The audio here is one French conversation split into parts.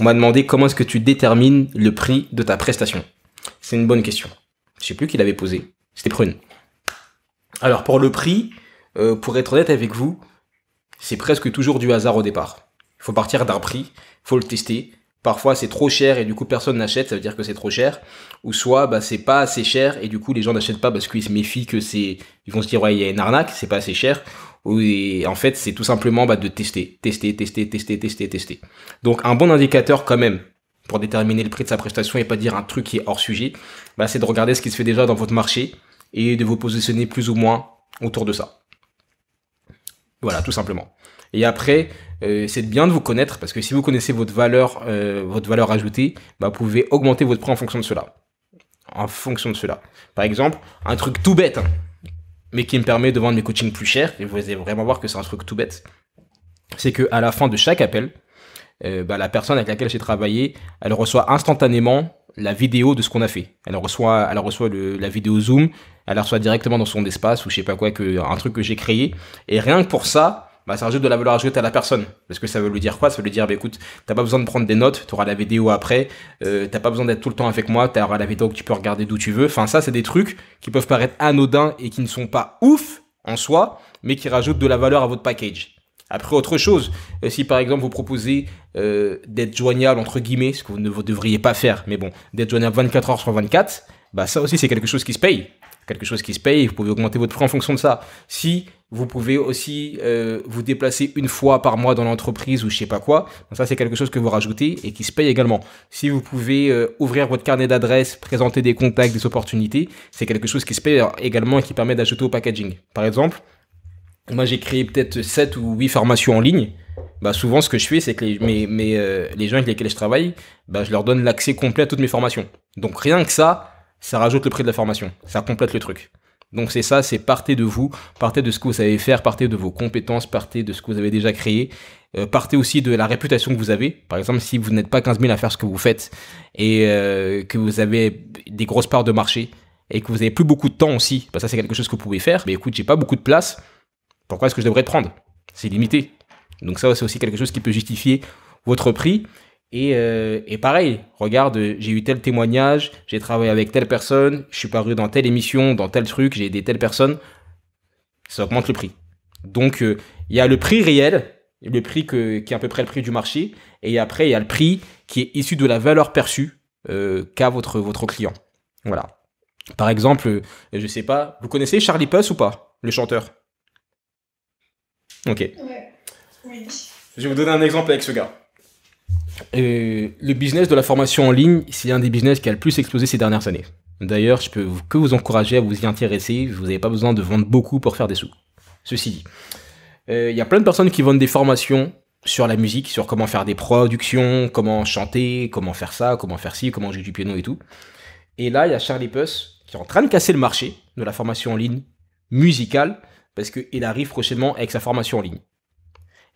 On m'a demandé comment est-ce que tu détermines le prix de ta prestation. C'est une bonne question. Je sais plus qui l'avait posée. C'était Prune. Alors pour le prix, euh, pour être honnête avec vous, c'est presque toujours du hasard au départ. Il faut partir d'un prix, faut le tester, parfois c'est trop cher et du coup personne n'achète, ça veut dire que c'est trop cher, ou soit bah, c'est pas assez cher et du coup les gens n'achètent pas parce qu'ils se méfient que c'est, ils vont se dire ouais il y a une arnaque, c'est pas assez cher, et en fait c'est tout simplement bah, de tester, tester, tester, tester, tester, tester. Donc un bon indicateur quand même pour déterminer le prix de sa prestation et pas dire un truc qui est hors sujet, bah, c'est de regarder ce qui se fait déjà dans votre marché et de vous positionner plus ou moins autour de ça. Voilà, tout simplement. Et après, euh, c'est bien de vous connaître parce que si vous connaissez votre valeur, euh, votre valeur ajoutée, bah, vous pouvez augmenter votre prix en fonction de cela. En fonction de cela. Par exemple, un truc tout bête, hein, mais qui me permet de vendre mes coachings plus cher, et vous allez vraiment voir que c'est un truc tout bête, c'est qu'à la fin de chaque appel, euh, bah, la personne avec laquelle j'ai travaillé, elle reçoit instantanément la vidéo de ce qu'on a fait. Elle reçoit, reçoit la vidéo Zoom, elle reçoit directement dans son espace ou je sais pas quoi, que, un truc que j'ai créé. Et rien que pour ça, bah, ça rajoute de la valeur ajoutée à la personne. Parce que ça veut lui dire quoi Ça veut lui dire, bah, écoute, t'as pas besoin de prendre des notes, tu auras la vidéo après, euh, t'as pas besoin d'être tout le temps avec moi, t'auras la vidéo que tu peux regarder d'où tu veux. Enfin, ça, c'est des trucs qui peuvent paraître anodins et qui ne sont pas ouf en soi, mais qui rajoutent de la valeur à votre package. Après, autre chose, euh, si par exemple vous proposez euh, d'être joignable, entre guillemets, ce que vous ne devriez pas faire, mais bon, d'être joignable 24 heures sur 24, bah ça aussi c'est quelque chose qui se paye quelque chose qui se paye, vous pouvez augmenter votre prix en fonction de ça. Si vous pouvez aussi euh, vous déplacer une fois par mois dans l'entreprise ou je sais pas quoi. ça, c'est quelque chose que vous rajoutez et qui se paye également. Si vous pouvez euh, ouvrir votre carnet d'adresses, présenter des contacts, des opportunités, c'est quelque chose qui se paye également et qui permet d'ajouter au packaging. Par exemple, moi, j'ai créé peut-être 7 ou 8 formations en ligne. Bah, souvent, ce que je fais, c'est que les, mes, euh, les gens avec lesquels je travaille, bah, je leur donne l'accès complet à toutes mes formations. Donc rien que ça, ça rajoute le prix de la formation, ça complète le truc. Donc c'est ça, c'est partez de vous, partez de ce que vous savez faire, partez de vos compétences, partez de ce que vous avez déjà créé, euh, partez aussi de la réputation que vous avez. Par exemple, si vous n'êtes pas 15 000 à faire ce que vous faites et euh, que vous avez des grosses parts de marché et que vous n'avez plus beaucoup de temps aussi, parce bah, ça c'est quelque chose que vous pouvez faire. Mais écoute, j'ai pas beaucoup de place, pourquoi est-ce que je devrais te prendre C'est limité. Donc ça c'est aussi quelque chose qui peut justifier votre prix. Euh, et, pareil, regarde, j'ai eu tel témoignage, j'ai travaillé avec telle personne, je suis paru dans telle émission, dans tel truc, j'ai aidé telle personne. Ça augmente le prix. Donc, euh, il y a le prix réel, le prix qui est à peu près le prix du marché, et après, il y a le prix qui est issu de la valeur perçue euh, qu'a votre, votre client. Voilà. Par exemple, je sais pas, vous connaissez Charlie Puss ou pas, le chanteur Ok. Oui. Je vais vous donner un exemple avec ce gars. Euh, le business de la formation en ligne, c'est un des business qui a le plus explosé ces dernières années. D'ailleurs, je peux que vous encourager à vous y intéresser, vous n'avez pas besoin de vendre beaucoup pour faire des sous. Ceci dit, euh, il y a plein de personnes qui vendent des formations sur la musique, sur comment faire des productions, comment chanter, comment faire ça, comment faire ci, comment jouer du piano et tout. Et là, il y a Charlie Puss qui est en train de casser le marché de la formation en ligne musicale parce qu'il arrive prochainement avec sa formation en ligne.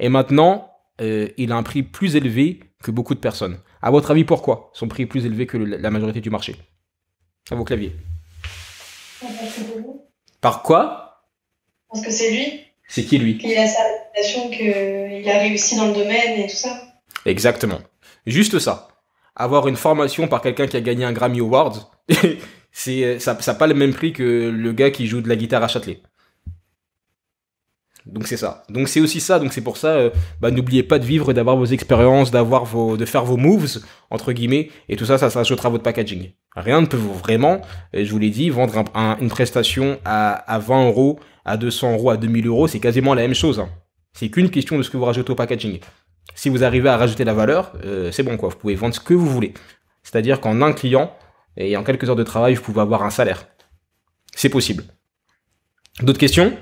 Et maintenant, euh, il a un prix plus élevé que beaucoup de personnes. À votre avis, pourquoi son prix est plus élevé que la majorité du marché À vos claviers. Par quoi Parce que c'est lui. C'est qui lui Il a sa réputation qu'il a réussi dans le domaine et tout ça. Exactement. Juste ça. Avoir une formation par quelqu'un qui a gagné un Grammy Award, c'est euh, ça n'a pas le même prix que le gars qui joue de la guitare à Châtelet. Donc c'est ça. Donc c'est aussi ça. Donc c'est pour ça, euh, bah, n'oubliez pas de vivre d'avoir vos expériences, d'avoir vos, de faire vos moves entre guillemets, et tout ça, ça s'ajoutera votre packaging. Rien ne peut vous vraiment, je vous l'ai dit, vendre une prestation à, à 20 euros, à 200 euros, à 2000 euros, c'est quasiment la même chose. Hein. C'est qu'une question de ce que vous rajoutez au packaging. Si vous arrivez à rajouter la valeur, euh, c'est bon quoi. Vous pouvez vendre ce que vous voulez. C'est-à-dire qu'en un client et en quelques heures de travail, vous pouvez avoir un salaire. C'est possible. D'autres questions